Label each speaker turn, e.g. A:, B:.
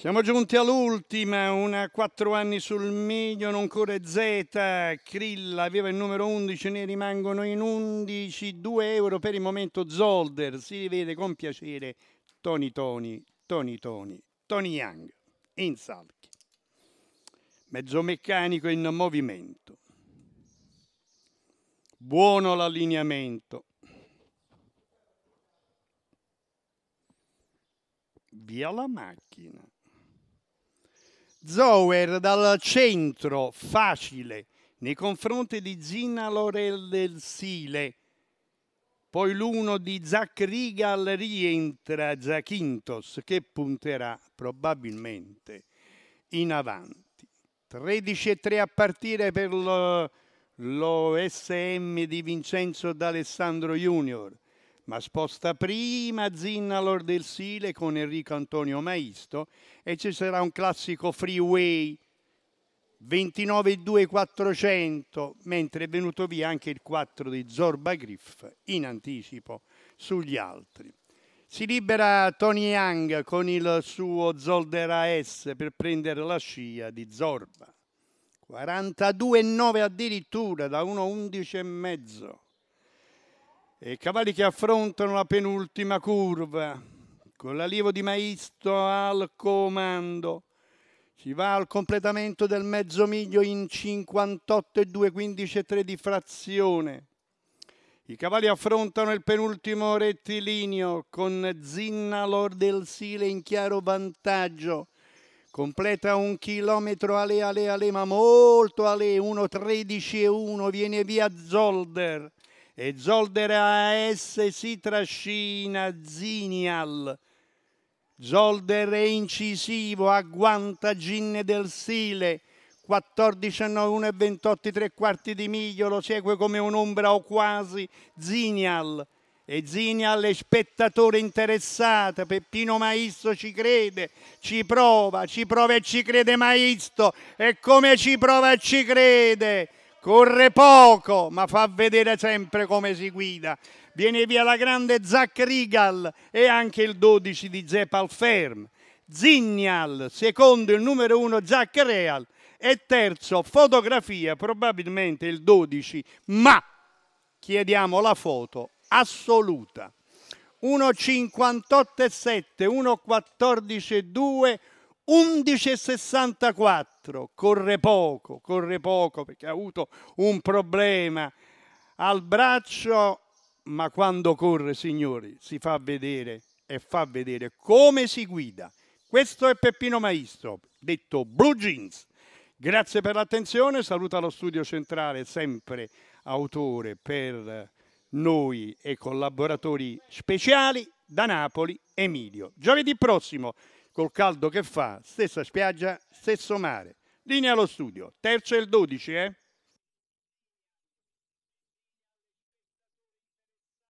A: Siamo giunti all'ultima, una 4 anni sul meglio, non corre Z, Krilla aveva il numero 11, ne rimangono in 11, 2 euro per il momento Zolder, si rivede con piacere Tony Tony, Tony Tony, Tony Young, in salchi. Mezzo meccanico in movimento. Buono l'allineamento. Via la macchina. Zower dal centro, facile, nei confronti di Zina Lorel del Sile. Poi l'uno di Zac Rigal rientra Zachintos che punterà probabilmente in avanti. 13-3 a partire per lo, SM di Vincenzo D'Alessandro Junior ma sposta prima Zinna Lord del Sile con Enrico Antonio Maisto e ci sarà un classico freeway 29.2400, mentre è venuto via anche il 4 di Zorba Griff in anticipo sugli altri. Si libera Tony Young con il suo Zoldera S per prendere la scia di Zorba. 42,9 addirittura da 1,11 e mezzo. E cavalli che affrontano la penultima curva con l'allievo di Maisto al comando. Si va al completamento del mezzo miglio in 58,2, 15 e 3 di frazione. I cavalli affrontano il penultimo rettilineo con Zinna Lord del Sile in chiaro vantaggio. Completa un chilometro ale ale ale ma molto ale 1.13 e 1 viene via Zolder e Zoldera S si trascina Zinial. Zolder è incisivo, agguanta Ginne del Sile, 14 a 9, 1 e 28, 3 quarti di miglio, lo segue come un'ombra o quasi Zinial. E Zinial è spettatore interessato, Peppino Maisto ci crede, ci prova, ci prova e ci crede Maisto, e come ci prova e ci crede corre poco ma fa vedere sempre come si guida. Viene via la grande Zach Rigal e anche il 12 di Zepal Ferm. Zignal, secondo il numero 1 Zach Real e terzo fotografia, probabilmente il 12, ma chiediamo la foto assoluta. 1.58 e 7 1.14 e 2 11,64, corre poco, corre poco perché ha avuto un problema al braccio, ma quando corre, signori, si fa vedere e fa vedere come si guida. Questo è Peppino Maestro, detto Blue Jeans. Grazie per l'attenzione, saluta lo studio centrale, sempre autore per noi e collaboratori speciali da Napoli, Emilio. Giovedì prossimo col caldo che fa, stessa spiaggia, stesso mare. Linea allo studio, terzo e il 12, eh?